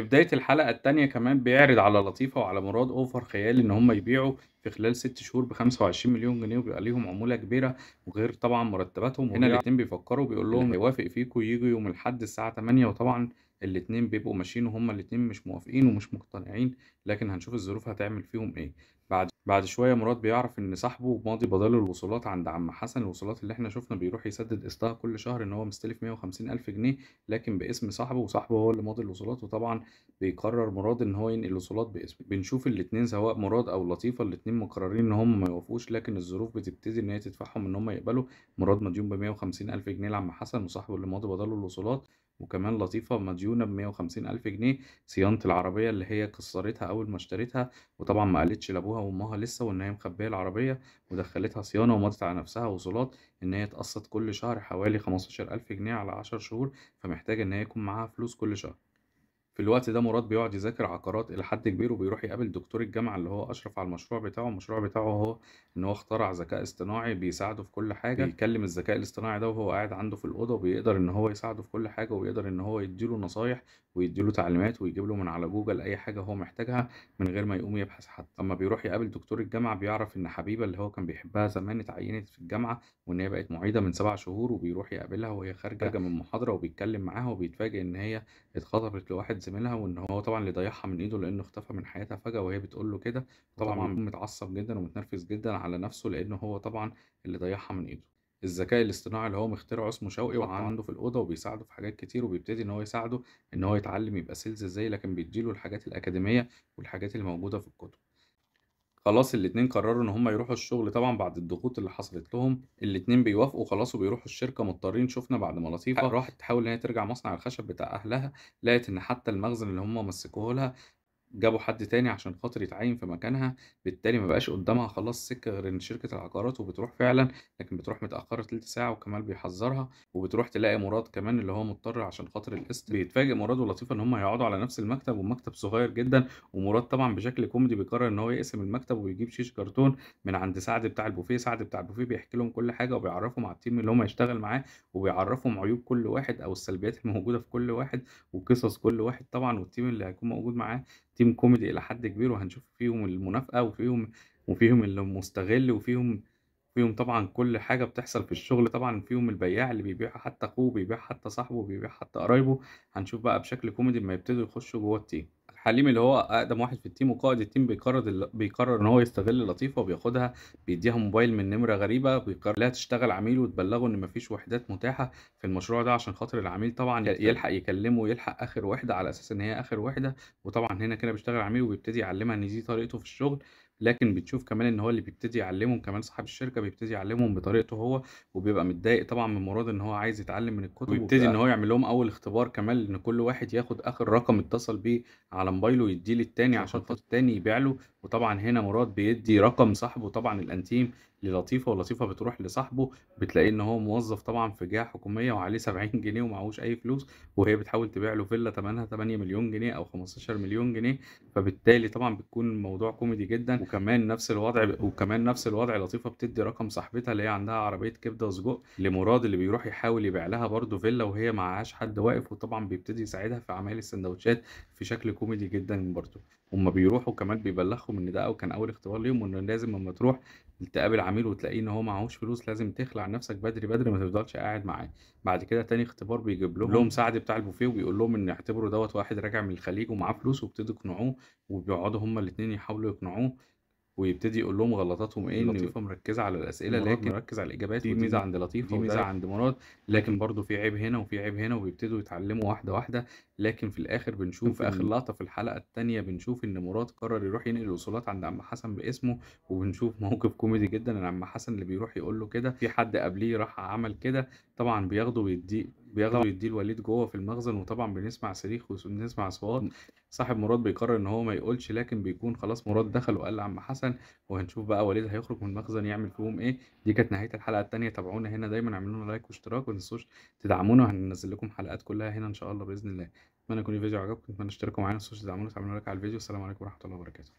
في بداية الحلقة التانية كمان بيعرض على لطيفة وعلى مراد أوفر خيال إن هم يبيعوا في خلال ست شهور ب 25 مليون جنيه وبيبقى ليهم عمولة كبيرة وغير طبعا مرتباتهم هنا الاتنين بيفكروا بيقول لهم يوافق فيكم يجوا يوم الحد الساعة 8 وطبعا الاتنين بيبقوا ماشيين وهما الاتنين مش موافقين ومش مقتنعين لكن هنشوف الظروف هتعمل فيهم ايه بعد بعد شويه مراد بيعرف ان صاحبه ماضي بدل الوصولات عند عم حسن الوصولات اللي احنا شفنا بيروح يسدد قسطها كل شهر ان هو مستلف 150 الف جنيه لكن باسم صاحبه وصاحبه هو اللي ماضي الوصولات وطبعا بيقرر مراد ان هو ينقل الوصولات باسمه بنشوف الاتنين سواء مراد او لطيفه الاتنين مقررين ان هم ما يوافقوش لكن الظروف بتبتدي ان هي تدفعهم ان هم يقبلوا مراد مديون ب 150 الف جنيه لعم حسن وصاحبه اللي ماضي بدل الوصولات وكمان لطيفة مديونة ب 150 ألف جنيه صيانة العربية اللي هي كسرتها أول ما اشترتها وطبعا ما قالتش لأبوها وأمها لسه وإن هي مخبية العربية ودخلتها صيانة ومضت على نفسها وصولات إن هي تقسط كل شهر حوالي ألف جنيه على عشر شهور فمحتاجة إن هي يكون معاها فلوس كل شهر. في الوقت ده مراد بيقعد يذاكر عقارات إلى حد كبير وبيروح يقابل دكتور الجامعة اللي هو أشرف على المشروع بتاعه المشروع بتاعه هو إن هو اخترع ذكاء اصطناعي بيساعده في كل حاجة بيكلم الذكاء الاصطناعي ده وهو قاعد عنده في الأوضة وبيقدر إن هو يساعده في كل حاجة ويقدر إن هو يديله نصايح ويديله تعليمات ويجيب له من على جوجل أي حاجة هو محتاجها من غير ما يقوم يبحث حد أما بيروح يقابل دكتور الجامعة بيعرف إن حبيبة اللي هو كان بيحبها زمان اتعينت في الجامعة وإن هي بقت معيدة من سبع شهور وبيروح يقابلها وهي خارجة من محاضرة وبيتكلم معاها وبيتفاجئ إن هي اتخطبت لواحد منها وان هو طبعا اللي ضيعها من ايده لانه اختفى من حياتها فجأة وهي بتقول له كده طبعا بيكون متعصب جدا ومتنرفز جدا على نفسه لانه هو طبعا اللي ضيعها من ايده الذكاء الاصطناعي اللي هو مخترعه اسمه شوقي وعنده في الاوضه وبيساعده في حاجات كتير وبيبتدي ان هو يساعده ان هو يتعلم يبقى سيلز ازاي لكن بيديله الحاجات الاكاديميه والحاجات اللي موجوده في الكتب خلاص الاتنين قرروا ان هما يروحوا الشغل طبعا بعد الضغوط اللي حصلت لهم الاتنين بيوافقوا خلاص وبيروحوا الشركه مضطرين شفنا بعد ما لطيفه راحت تحاول ان هي ترجع مصنع الخشب بتاع اهلها لقت ان حتى المخزن اللي هما مسكوه لها جابوا حد تاني عشان خاطر يتعين في مكانها بالتالي ما بقاش قدامها خلاص سكة غير ان شركة العقارات وبتروح فعلا لكن بتروح متأخرة تلت ساعة وكمال بيحذرها وبتروح تلاقي مراد كمان اللي هو مضطر عشان خاطر القسط بيتفاجئ مراد ولطيفة ان هم هيقعدوا على نفس المكتب ومكتب صغير جدا ومراد طبعا بشكل كوميدي بيقرر ان هو يقسم المكتب ويجيب شيش كرتون من عند سعد بتاع البوفيه سعد بتاع البوفيه بيحكي لهم كل حاجة وبيعرفهم على التيم اللي هم يشتغل معاه وبيعرفهم عيوب كل واحد او السلبيات الموجودة في كل واحد وقصص كل واحد طبعا والتيم اللي هيكون موجود معاه تيم كوميدي الى حد كبير وهنشوف فيهم المنافقه وفيهم وفيهم المستغل وفيهم فيهم طبعا كل حاجه بتحصل في الشغل طبعا فيهم البياع اللي بيبيع حتى اخوه بيبيع حتى صاحبه بيبيع حتى قرايبه هنشوف بقى بشكل كوميدي لما يبتدوا يخشوا جوه التيم حليم اللي هو اقدم واحد في التيم وقائد التيم بيقرر ال... بيقرر ان هو يستغل لطيفه وبياخدها بيديها موبايل من نمره غريبه بيقرر لها تشتغل عميل وتبلغه ان مفيش وحدات متاحه في المشروع ده عشان خاطر العميل طبعا يلحق يكلمه ويلحق اخر وحده على اساس ان هي اخر وحده وطبعا هنا كده بيشتغل عميل وبيبتدي يعلمها ان دي طريقته في الشغل لكن بتشوف كمان ان هو اللي بيبتدي يعلمهم كمان صاحب الشركه بيبتدي يعلمهم بطريقته هو وبيبقى متضايق طبعا من مراد ان هو عايز يتعلم من الكتب ويبتدي ان هو يعمل لهم اول اختبار كمان ان كل واحد ياخد اخر رقم اتصل بيه على موبايله ويديه للتاني عشان خاطر التاني يبيع له وطبعا هنا مراد بيدي رقم صاحبه طبعا الانتيم للطيفه ولطيفه بتروح لصاحبه بتلاقيه ان هو موظف طبعا في جهه حكوميه وعليه 70 جنيه ومعهوش اي فلوس وهي بتحاول تبيع له فيلا ثمنها 8 مليون جنيه او 15 مليون جنيه فبالتالي طبعا بتكون الموضوع كوميدي جدا وكمان نفس الوضع وكمان نفس الوضع لطيفه بتدي رقم صاحبتها اللي هي عندها عربيه كبده وسجق لمراد اللي بيروح يحاول يبيع لها برده فيلا وهي معهاش حد واقف وطبعا بيبتدي يساعدها في اعمال السندوتشات في شكل كوميدي جدا برده هما بيروحوا كمان بيبلغهم ان ده أو كان اول اختبار ليهم وان لازم لما تروح تقابل عميل وتلاقيه ان هو معهوش فلوس لازم تخلع نفسك بدري بدري ما تفضلش قاعد معاه بعد كده تاني اختبار بيجيب لهم لهم سعد بتاع البوفيه وبيقول لهم ان اعتبروا دوت واحد راجع من الخليج ومعاه فلوس وابتدوا يقنعوه وبيقعدوا هما الاتنين يحاولوا يقنعوه ويبتدي يقول لهم غلطاتهم ايه ان لطيفه مركزه على الاسئله لكن مركز على الاجابات دي ميزه عند لطيفه دي ميزه عند مراد لكن برضه في عيب هنا وفي عيب هنا وبيبتدوا يتعلموا واحده واحده لكن في الاخر بنشوف في اخر لقطه في الحلقه الثانيه بنشوف ان مراد قرر يروح ينقل الوصولات عند عم حسن باسمه وبنشوف موقف كوميدي جدا ان عم حسن اللي بيروح يقول له كده في حد قبليه راح عمل كده طبعا بياخده ويديه بياخده ويديه الوليد جوه في المخزن وطبعا بنسمع صريخ وبنسمع اصوات صاحب مراد بيقرر ان هو ما يقولش لكن بيكون خلاص مراد دخل وقال لعم حسن وهنشوف بقى وليد هيخرج من المخزن يعمل فيهم ايه دي كانت نهايه الحلقه الثانيه تابعونا هنا دايما اعملوا لنا لايك واشتراك وما تنسوش تدعمونا هننزل لكم حلقات كلها هنا ان شاء الله باذن الله اتمنى يكون الفيديو عجبكم اتمنى تشتركوا معانا ما تنسوش تدعمونا وتعملوا لايك على الفيديو السلام عليكم ورحمه الله وبركاته